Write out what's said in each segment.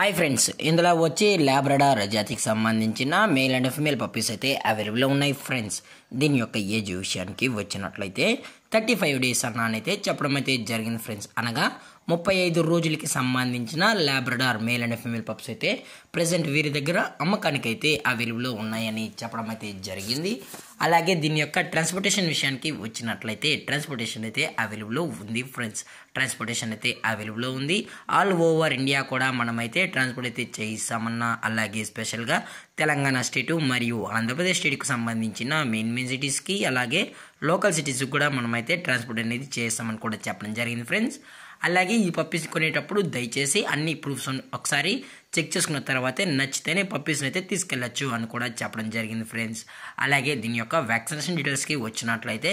hi friends ఇందులో వచ్చి Labrador జాతికి సంబంధించిన మేల్ అండ్ ఫిమేల్ పప్పీస్ అయితే అవైలబుల్ ఉన్నాయి ఫ్రెండ్స్ దీని యొక్క ఏజ్ విషయానికి వచ్చినట్లయితే థర్టీ ఫైవ్ డేస్ అన్న అయితే చెప్పడం అయితే జరిగింది ఫ్రెండ్స్ అనగా ముప్పై ఐదు రోజులకి సంబంధించిన Labrador male and female pups అయితే ప్రజెంట్ వీరి దగ్గర అమ్మకానికి అయితే అవైలబుల్లో ఉన్నాయని చెప్పడం అయితే జరిగింది అలాగే దీని యొక్క ట్రాన్స్పోర్టేషన్ విషయానికి వచ్చినట్లయితే ట్రాన్స్పోర్టేషన్ అయితే అవైలబుల్లో ఉంది ఫ్రెండ్స్ ట్రాన్స్పోర్టేషన్ అయితే అవైలబుల్లో ఉంది ఆల్ ఓవర్ ఇండియా కూడా మనమైతే ట్రాన్స్పోర్ట్ అయితే చేయిస్తామన్న అలాగే స్పెషల్గా తెలంగాణ స్టేటు మరియు ఆంధ్రప్రదేశ్ స్టేట్కి సంబంధించిన మెయిన్ మెయిన్ సిటీస్కి అలాగే లోకల్ సిటీస్కి కూడా మనమైతే అయితే ట్రాన్స్పోర్ట్ అనేది చేస్తామని కూడా చెప్పడం జరిగింది ఫ్రెండ్స్ అలాగే ఈ పప్పీస్ కొనేటప్పుడు దయచేసి అన్ని ప్రూఫ్స్ ఒకసారి చెక్ చేసుకున్న తర్వాతే నచ్చితేనే పప్పీస్ని అయితే తీసుకెళ్లొచ్చు అని కూడా చెప్పడం జరిగింది ఫ్రెండ్స్ అలాగే దీని యొక్క వ్యాక్సినేషన్ డీటెయిల్స్కి వచ్చినట్లయితే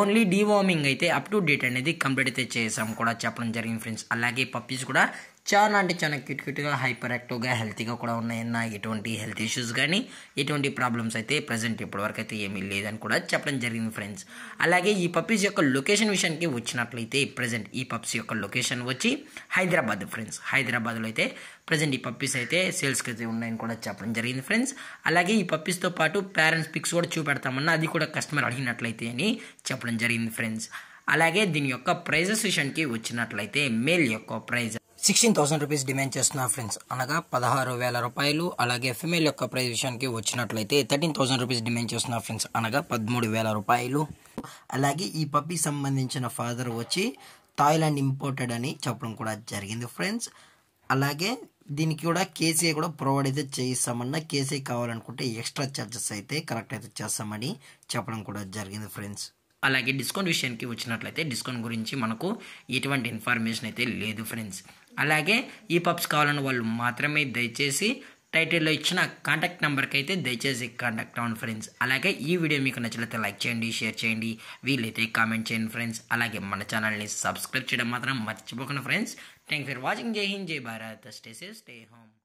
ఓన్లీ డీవార్మింగ్ అయితే అప్ టు డేట్ అనేది కంప్లీట్ అయితే చేసాం కూడా చెప్పడం జరిగింది ఫ్రెండ్స్ అలాగే పప్పీస్ కూడా చాలా అంటే చాలా క్యూట్ క్యూట్గా హైపర్ యాక్టివ్గా హెల్తీగా కూడా ఉన్నాయన్న ఎటువంటి హెల్త్ ఇష్యూస్ కానీ ఎటువంటి ప్రాబ్లమ్స్ అయితే ప్రజెంట్ ఇప్పటివరకు అయితే ఏమీ లేదని కూడా చెప్పడం జరిగింది ఫ్రెండ్స్ అలాగే ఈ పప్పీస్ యొక్క లొకేషన్ విషయానికి వచ్చినట్లయితే ప్రజెంట్ ఈ పప్స్ యొక్క లొకేషన్ వచ్చి హైదరాబాద్ ఫ్రెండ్స్ హైదరాబాద్లో అయితే ప్రజెంట్ ఈ పప్పీస్ అయితే సేల్స్కి అయితే ఉన్నాయని కూడా చెప్పడం జరిగింది ఫ్రెండ్స్ అలాగే ఈ పప్పీస్తో పాటు పేరెంట్స్ పిక్స్ కూడా చూపెడతామన్నా అది కూడా కస్టమర్ అడిగినట్లయితే అని చెప్పడం జరిగింది ఫ్రెండ్స్ అలాగే దీని యొక్క ప్రైజెస్ విషయానికి వచ్చినట్లయితే మేల్ యొక్క price sixteen thousand rupees demand చేస్తున్నా ఫ్రెండ్స్ అనగా పదహారు వేల రూపాయలు అలాగే ఫిమేల్ యొక్క ప్రైస్ విషయానికి వచ్చినట్లయితే థర్టీన్ థౌసండ్ రూపీస్ డిమాండ్ చేస్తున్నా ఫ్రెండ్స్ అనగా పదమూడు వేల రూపాయలు అలాగే ఈ పప్పి సంబంధించిన ఫాదర్ వచ్చి థాయిలాండ్ ఇంపోర్టెడ్ అని చెప్పడం కూడా జరిగింది ఫ్రెండ్స్ అలాగే దీనికి కూడా కేసీఏ కూడా ప్రొవైడ్ అయితే చేయిస్తామన్న కేసీఏ కావాలనుకుంటే ఎక్స్ట్రా ఛార్జెస్ అయితే కరెక్ట్ అయితే చేస్తామని చెప్పడం కూడా జరిగింది ఫ్రెండ్స్ అలాగే డిస్కౌంట్ విషయానికి వచ్చినట్లయితే డిస్కౌంట్ గురించి మనకు ఎటువంటి ఇన్ఫర్మేషన్ అయితే లేదు ఫ్రెండ్స్ అలాగే ఈ పబ్స్ కావాలని వాళ్ళు మాత్రమే దయచేసి టైటిల్లో ఇచ్చిన కాంటాక్ట్ నెంబర్కి అయితే దయచేసి కాంటాక్ట్ అవ్వండి ఫ్రెండ్స్ అలాగే ఈ వీడియో మీకు నచ్చినట్లయితే లైక్ చేయండి షేర్ చేయండి వీలైతే కామెంట్ చేయండి ఫ్రెండ్స్ అలాగే మన ఛానల్ని సబ్స్క్రైబ్ చేయడం మాత్రం మర్చిపోకండి ఫ్రెండ్స్ థ్యాంక్ ఫర్ వాచింగ్ జై హింద్ జై Bharat stay safe stay home